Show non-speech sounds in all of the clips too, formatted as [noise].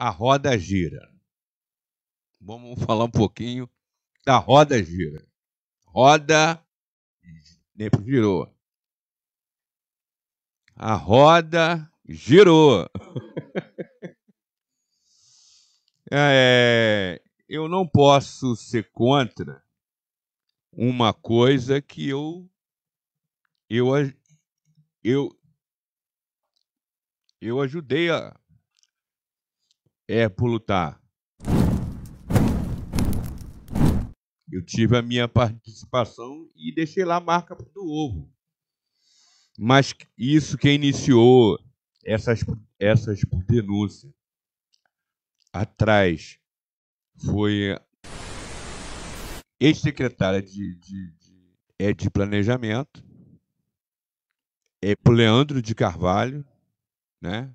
a roda gira. Vamos [laughs] falar um pouquinho da roda gira. Roda girou. A roda girou. [laughs] é, eu não posso ser contra uma coisa que eu eu eu eu ajudei a, é por lutar. Tá. Eu tive a minha participação e deixei lá a marca do ovo. Mas isso que iniciou essas, essas denúncias atrás foi ex-secretária de, de, de, é de Planejamento, é Leandro de Carvalho, né?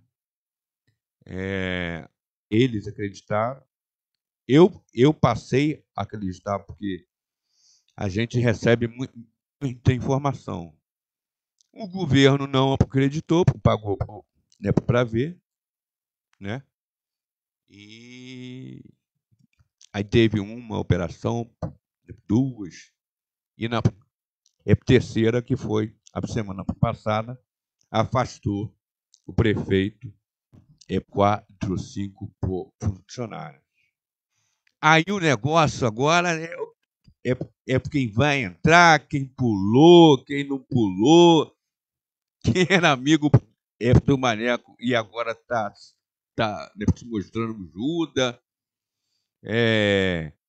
É, eles acreditaram. Eu, eu passei a acreditar, porque a gente recebe muita informação. O governo não acreditou, pagou né, para ver, né? E aí teve uma operação, duas, e na é terceira, que foi a semana passada, afastou o prefeito e 4,5 por funcionário. Aí o negócio agora é, é, é quem vai entrar, quem pulou, quem não pulou, quem [laughs] era amigo é do Maneco e agora está tá, se tá, mostrando Judas. É,